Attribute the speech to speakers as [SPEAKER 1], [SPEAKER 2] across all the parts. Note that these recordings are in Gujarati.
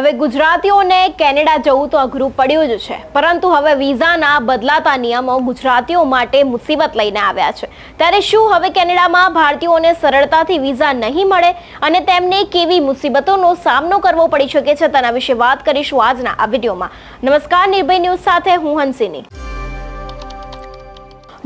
[SPEAKER 1] હવે ગુજરાતીઓને કેનેડા જવું તો અઘરું પડ્યું જ છે પરંતુ હવે વિઝાના બદલાતા નિયમો ગુજરાતીઓ માટે મુસીબત લઈને આવ્યા છે ત્યારે શું હવે કેનેડામાં ભારતીયોને સરળતાથી વિઝા નહીં મળે અને તેમને કેવી મુસીબતોનો સામનો કરવો પડી શકે છે તેના વિશે વાત કરીશું આજના આ વિડીયોમાં નમસ્કાર નિર્ભય ન્યૂઝ સાથે હું હંસિની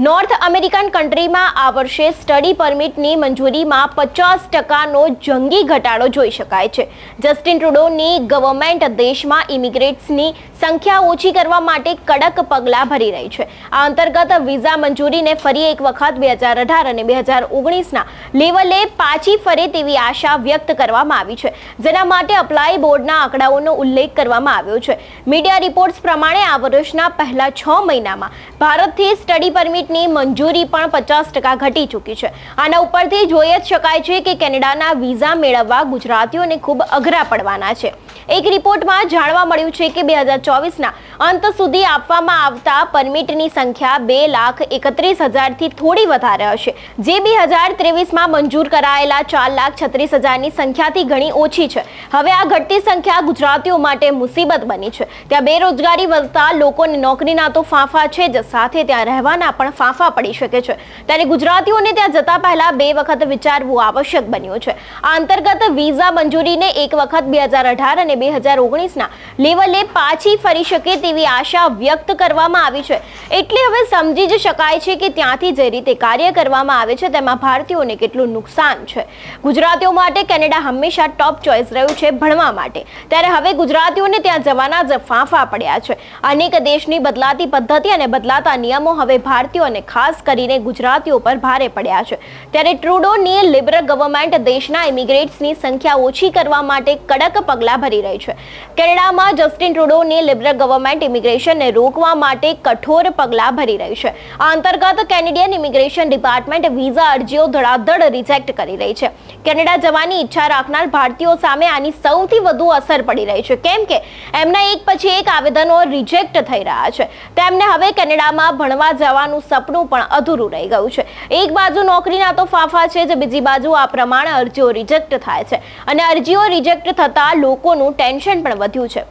[SPEAKER 1] નોર્થ અમેરિકન કન્ટ્રીમાં આ વર્ષે સ્ટડી પરમિટની મંજૂરીમાં પચાસ ટકાનો જંગી ઘટાડો જોઈ શકાય છે જસ્ટિન ટ્રુડોની ગવર્મેન્ટ દેશમાં ઇમિગ્રેટ્સની સંખ્યા ઓછી કરવા માટે કડક પગલાં ભરી રહી છે આ અંતર્ગત વિઝા મંજૂરીને ફરી એક વખત બે હજાર અઢાર અને બે હજાર ઓગણીસના લેવલે પાછી ફરે તેવી આશા વ્યક્ત કરવામાં આવી છે જેના માટે અપ્લાય બોર્ડના આંકડાઓનો ઉલ્લેખ કરવામાં આવ્યો છે મીડિયા રિપોર્ટ્સ પ્રમાણે આ વર્ષના પહેલા છ મહિનામાં ભારતથી સ્ટડી પરમિટ ટિકિટની મંજૂરી પણ પચાસ ટકા ઘટી ચૂકી છે આના ઉપરથી જોઈ જ શકાય છે કે કેનેડાના વિઝા મેળવવા ગુજરાતીઓને ખૂબ અઘરા પડવાના છે એક રિપોર્ટમાં જાણવા મળ્યું છે કે બે હજાર ચોવીસના અંત સુધી આપવામાં આવતા પરમિટની સંખ્યા બે લાખ એકત્રીસ હજારથી થોડી વધારે હશે જે બે હજાર ત્રેવીસમાં મંજૂર કરાયેલા ચાર લાખ છત્રીસ હજારની સંખ્યાથી ઘણી ઓછી છે હવે આ ઘટતી સંખ્યા ગુજરાતીઓ માટે મુસીબત બની છે ત્યાં બેરોજગારી વધતા લોકોને નોકરીના તો ફાંફા છે જ સાથે ત્યાં રહેવાના પણ ફાંફા પડી શકે છે ત્યારે ગુજરાતીઓને ત્યાં જતા પહેલા બે વખત વિચારવું આવશ્યક બન્યું છે આ અંતર્ગત વિઝા મંજૂરીને એક વખત બે હજાર અઢાર અને અને બે હજાર ઓગણીસના લેવલે પાછી ફરી શકે તેવી આશા વ્યક્ત કરવામાં આવી છે એટલે હવે સમજી જ શકાય છે કે ત્યાંથી જે રીતે કાર્ય કરવામાં આવે છે તેમાં ભારતીયોને કેટલું નુકસાન છે ગુજરાતીઓ માટે કેનેડા હંમેશા ટોપ ચોઇસ રહ્યું છે ભણવા માટે ત્યારે હવે ગુજરાતીઓને ત્યાં જવાના જ ફાંફા પડ્યા છે અનેક દેશની બદલાતી પદ્ધતિ અને બદલાતા નિયમો હવે ભારતીયો અને ખાસ કરીને ગુજરાતીઓ પર ભારે પડ્યા છે ત્યારે ટ્રુડોની લિબરલ ગવર્મેન્ટ દેશના ઇમિગ્રેટ્સની સંખ્યા ઓછી કરવા માટે કડક પગલાં ભરી રહી છે કેનેડામાં જસ્ટિન ટ્રુડોની લિબરલ ગવર્મેન્ટ ઇમિગ્રેશનને રોકવા માટે કઠોર પગલાં ભરી રહી છે આ અંતર્ગત કેનેડિયન ઇમિગ્રેશન ડિપાર્ટમેન્ટ વિઝા અરજીઓ ધડાધડ રિજેક્ટ કરી રહી છે કેનેડા જવાની ઈચ્છા રાખનાર ભારતીયો સામે આની સૌથી વધુ અસર પડી રહી છે કેમ કે એમના એક પછી એક આવેદનો રિજેક્ટ થઈ રહ્યા છે તેમને હવે કેનેડામાં ભણવા જવાનું સપનું પણ અધૂરું રહી ગયું છે એક બાજુ નોકરીના તો ફાફા છે જ બીજી બાજુ આ પ્રમાણે અરજીઓ રિજેક્ટ થાય છે અને અરજીઓ રિજેક્ટ થતાં લોકોનું ટેન્શન પણ વધ્યું છે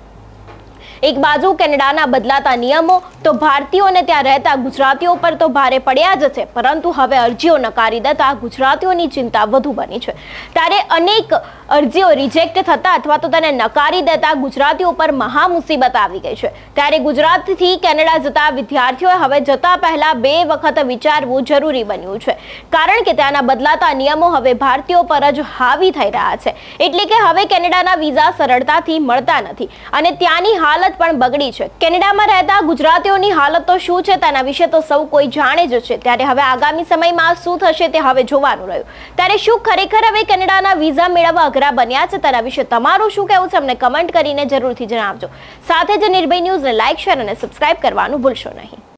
[SPEAKER 1] એક બાજુ કેનેડાના બદલાતા નિયમો તો ભારતીયોને ત્યાં રહેતા ગુજરાતીઓ પર તો ભારે પડ્યા જ છે પરંતુ હવે અરજીઓ નકારી દેતા ગુજરાતીઓની ચિંતા વધુ બની છે ત્યારે અનેક અરજીઓ રિજેક્ટ થતા અથવા તો તેને નકારી દેતા ગુજરાતીઓ પર મહા મુસીબત આવી ગઈ છે ત્યારે ગુજરાતથી કેનેડા જતા વિદ્યાર્થીઓએ હવે જતા પહેલાં બે વખત વિચારવું જરૂરી બન્યું છે કારણ કે ત્યાંના બદલાતા નિયમો હવે ભારતીયો પર જ હાવી થઈ રહ્યા છે એટલે કે હવે કેનેડાના વિઝા સરળતાથી મળતા નથી અને ત્યાંની હાલત હાલત પણ બગડી છે કેનેડામાં રહેતા ગુજરાતીઓની હાલત તો શું છે તેના વિશે તો સૌ કોઈ જાણે જ છે ત્યારે હવે આગામી સમયમાં શું થશે તે હવે જોવાનું રહ્યું ત્યારે શું ખરેખર હવે કેનેડાના વિઝા મેળવવા અઘરા બન્યા છે તેના વિશે તમારું શું કહેવું છે અમને કમેન્ટ કરીને જરૂરથી જણાવજો સાથે જ નિર્ભય ન્યૂઝને લાઇક શેર અને સબસ્ક્રાઇબ કરવાનું ભૂલશો નહીં